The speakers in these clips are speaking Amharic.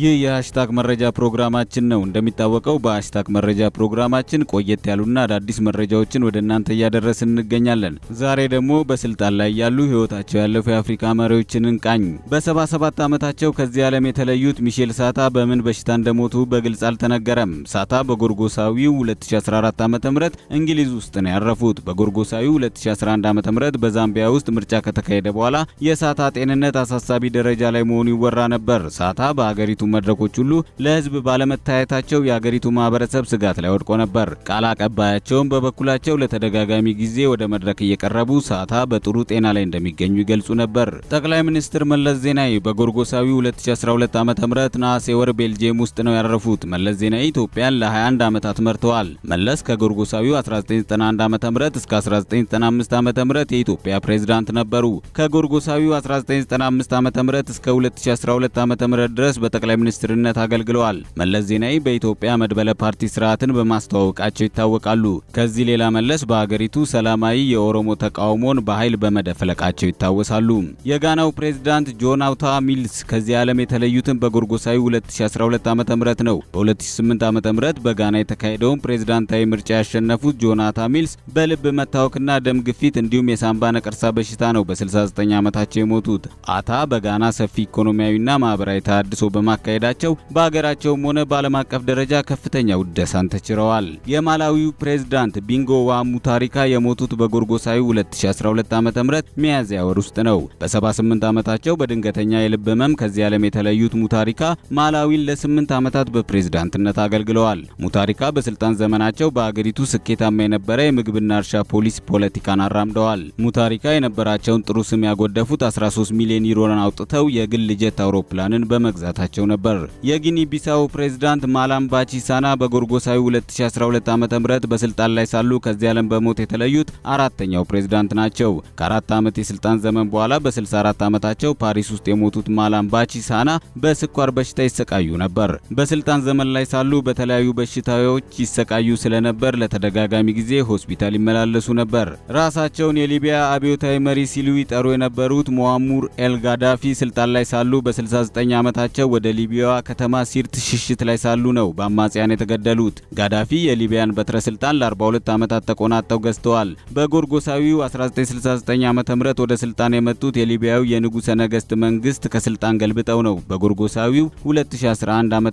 ይህ የሃሽታግ መረጃ ፕሮግራማችን ነው። እንደሚታወቀው በሃሽታግ መረጃ ፕሮግራማችን ቆየት ያሉና አዳዲስ መረጃዎችን ወደ እናንተ እያደረስን እንገኛለን። ዛሬ ደግሞ በስልጣን ላይ ያሉ ህይወታቸው ያለፉ የአፍሪካ መሪዎችን እንቃኝ በሰባሰባት ዓመታቸው ከዚህ ዓለም የተለዩት ሚሼል ሳታ በምን በሽታ እንደሞቱ በግልጽ አልተነገረም። ሳታ በጎርጎሳዊው 2014 ዓ.ም እንግሊዝ ውስጥ ነው ያረፉት። በጎርጎሳዊው 2011 ም በዛምቢያ ውስጥ ምርጫ ከተካሄደ በኋላ የሳታ ጤንነት አሳሳቢ ደረጃ ላይ መሆኑ ይወራ ነበር። ሳታ በአገሪቱ የሀገሪቱ መድረኮች ሁሉ ለህዝብ ባለመታየታቸው የሀገሪቱ ማህበረሰብ ስጋት ላይ ወድቆ ነበር። ቃል አቀባያቸውም በበኩላቸው ለተደጋጋሚ ጊዜ ወደ መድረክ እየቀረቡ ሳታ በጥሩ ጤና ላይ እንደሚገኙ ይገልጹ ነበር። ጠቅላይ ሚኒስትር መለስ ዜናዊ በጎርጎሳዊ 2012 ም ነሐሴ ወር ቤልጅየም ውስጥ ነው ያረፉት። መለስ ዜናዊ ኢትዮጵያን ለ21 ዓመታት መርተዋል። መለስ ከጎርጎሳዊው 1991 ም እስከ 1995 ዓ.ም የኢትዮጵያ ፕሬዝዳንት ነበሩ። ከጎርጎሳዊው 1995 ም እስከ 2012 ም ድረስ በጠቅላይ ጠቅላይ ሚኒስትርነት አገልግለዋል። መለስ ዜናዊ በኢትዮጵያ መድበለ ፓርቲ ስርዓትን በማስተዋወቃቸው ይታወቃሉ። ከዚህ ሌላ መለስ በሀገሪቱ ሰላማዊ የኦሮሞ ተቃውሞን በኃይል በመደፈለቃቸው ይታወሳሉ። የጋናው ፕሬዝዳንት ጆን አውታ ሚልስ ከዚህ ዓለም የተለዩትን በጎርጎሳዊ 2012 ዓ.ም ነው። በ2008 ዓ.ም በጋና የተካሄደውን ፕሬዝዳንታዊ ምርጫ ያሸነፉት ጆናታ ሚልስ በልብ መታወክና ደም ግፊት እንዲሁም የሳምባ ነቀርሳ በሽታ ነው በ69 ዓመታቸው የሞቱት። አታ በጋና ሰፊ ኢኮኖሚያዊና ማህበራዊ ተሃድሶ በማ ማካሄዳቸው በሀገራቸውም ሆነ በዓለም አቀፍ ደረጃ ከፍተኛ ውደሳን ተችረዋል። የማላዊው ፕሬዝዳንት ቢንጎ ዋ ሙታሪካ የሞቱት በጎርጎሳዊ 2012 ዓ.ም ሚያዝያ ወር ውስጥ ነው። በ78 ዓመታቸው በድንገተኛ የልብ ህመም ከዚህ ዓለም የተለዩት ሙታሪካ ማላዊን ለ8 ዓመታት በፕሬዝዳንትነት አገልግለዋል። ሙታሪካ በስልጣን ዘመናቸው በአገሪቱ ስኬታማ የነበረ የምግብና እርሻ ፖሊስ ፖለቲካን አራምደዋል። ሙታሪካ የነበራቸውን ጥሩ ስም ያጎደፉት 13 ሚሊዮን ዩሮን አውጥተው የግል ጀት አውሮፕላንን በመግዛታቸው ነበር። የጊኒ ቢሳው ፕሬዝዳንት ማላም ባቺሳና በጎርጎሳዊ 2012 ዓ.ም በስልጣን ላይ ሳሉ ከዚህ ዓለም በሞት የተለዩት አራተኛው ፕሬዝዳንት ናቸው። ከአራት ዓመት የስልጣን ዘመን በኋላ በ64 ዓመታቸው ፓሪስ ውስጥ የሞቱት ማላም ባቺሳና በስኳር በሽታ ይሰቃዩ ነበር። በስልጣን ዘመን ላይ ሳሉ በተለያዩ በሽታዎች ይሰቃዩ ስለነበር ለተደጋጋሚ ጊዜ ሆስፒታል ይመላለሱ ነበር። ራሳቸውን የሊቢያ አብዮታዊ መሪ ሲሉ ይጠሩ የነበሩት ሞአሙር ኤልጋዳፊ ስልጣን ላይ ሳሉ በ69 ዓመታቸው ወደ የሊቢያዋ ከተማ ሲርት ሽሽት ላይ ሳሉ ነው በአማጽያን የተገደሉት። ጋዳፊ የሊቢያን በትረ ስልጣን ለ42 ዓመታት ተቆናጠው ገዝተዋል። በጎርጎሳዊው 1969 ም ወደ ስልጣን የመጡት የሊቢያው የንጉሠ ነገሥት መንግስት ከስልጣን ገልብጠው ነው። በጎርጎሳዊው 2011 ዓ.ም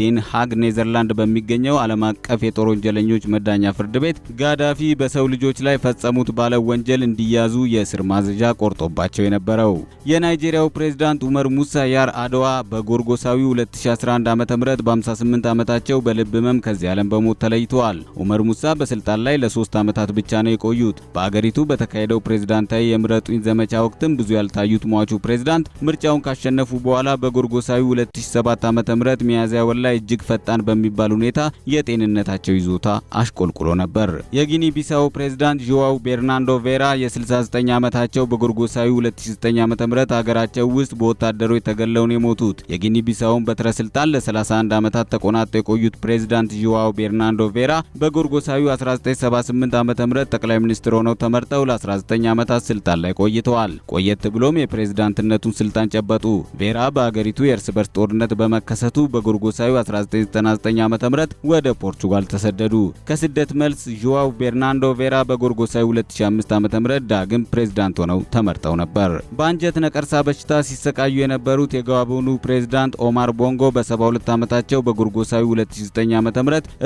ዴን ሃግ ኔዘርላንድ በሚገኘው ዓለም አቀፍ የጦር ወንጀለኞች መዳኛ ፍርድ ቤት ጋዳፊ በሰው ልጆች ላይ ፈጸሙት ባለው ወንጀል እንዲያዙ የእስር ማዘዣ ቆርጦባቸው የነበረው የናይጄሪያው ፕሬዝዳንት ኡመር ሙሳ ያር አድዋ በጎርጎ ጎሳዊ 2011 ዓ.ም በ58 ዓመታቸው በልብ ህመም ከዚህ ዓለም በሞት ተለይተዋል። ኡመር ሙሳ በስልጣን ላይ ለሶስት ዓመታት ብቻ ነው የቆዩት። በአገሪቱ በተካሄደው ፕሬዝዳንታዊ የምረጡኝ ዘመቻ ወቅትም ብዙ ያልታዩት ሟቹ ፕሬዝዳንት ምርጫውን ካሸነፉ በኋላ በጎርጎሳዊ 2007 ዓ.ም ሚያዝያ ወር ላይ እጅግ ፈጣን በሚባል ሁኔታ የጤንነታቸው ይዞታ አሽቆልቁሎ ነበር። የጊኒ ቢሳው ፕሬዝዳንት ጆዋው ቤርናንዶ ቬራ የ69 ዓመታቸው በጎርጎሳዊ 2009 ዓ.ም አገራቸው ውስጥ በወታደሮች ተገለውን የሞቱት የጊኒ ቢሳውን በትረ ስልጣን ለ31 ዓመታት ተቆናጠው የቆዩት ፕሬዝዳንት ዥዋው ቤርናንዶ ቬራ በጎርጎሳዊው 1978 ም ጠቅላይ ሚኒስትር ሆነው ተመርጠው ለ19 ዓመታት ስልጣን ላይ ቆይተዋል። ቆየት ብሎም የፕሬዝዳንትነቱን ስልጣን ጨበጡ። ቬራ በአገሪቱ የእርስ በርስ ጦርነት በመከሰቱ በጎርጎሳዊ 1999 ዓ.ም ወደ ፖርቹጋል ተሰደዱ። ከስደት መልስ ዥዋው ቤርናንዶ ቬራ በጎርጎሳዊ 2005 ም ዳግም ፕሬዝዳንት ሆነው ተመርጠው ነበር። በአንጀት ነቀርሳ በሽታ ሲሰቃዩ የነበሩት የጋቦኑ ፕሬዝዳንት ፕሬዝዳንት ኦማር ቦንጎ በ72 ዓመታቸው በጉርጎሳዊ 2009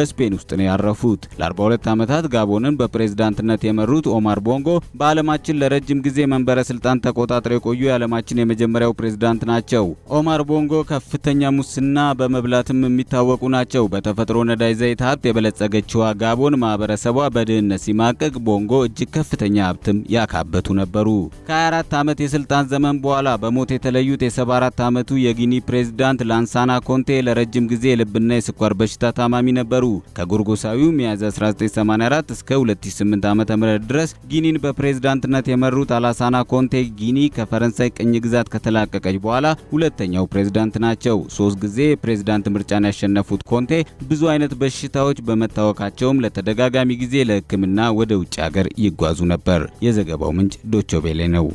ዓ.ም ስፔን ውስጥ ነው ያረፉት። ለ42 ዓመታት ጋቦንን በፕሬዝዳንትነት የመሩት ኦማር ቦንጎ በዓለማችን ለረጅም ጊዜ መንበረ ስልጣን ተቆጣጥረው የቆዩ የዓለማችን የመጀመሪያው ፕሬዝዳንት ናቸው። ኦማር ቦንጎ ከፍተኛ ሙስና በመብላትም የሚታወቁ ናቸው። በተፈጥሮ ነዳጅ ዘይት ሀብት የበለጸገችዋ ጋቦን ማህበረሰቧ በድህነት ሲማቀቅ ቦንጎ እጅግ ከፍተኛ ሀብትም ያካበቱ ነበሩ። ከ24 ዓመት የስልጣን ዘመን በኋላ በሞት የተለዩት የ74 ዓመቱ የጊኒ ፕሬዝዳንት ፕሬዝዳንት ላንሳና ኮንቴ ለረጅም ጊዜ የልብና የስኳር በሽታ ታማሚ ነበሩ። ከጎርጎሳዊው ሚያዝያ 1984 እስከ 2008 ም ድረስ ጊኒን በፕሬዝዳንትነት የመሩት አላሳና ኮንቴ ጊኒ ከፈረንሳይ ቅኝ ግዛት ከተላቀቀች በኋላ ሁለተኛው ፕሬዝዳንት ናቸው። ሶስት ጊዜ የፕሬዝዳንት ምርጫን ያሸነፉት ኮንቴ ብዙ አይነት በሽታዎች በመታወካቸውም ለተደጋጋሚ ጊዜ ለሕክምና ወደ ውጭ ሀገር ይጓዙ ነበር። የዘገባው ምንጭ ዶቾቤሌ ነው።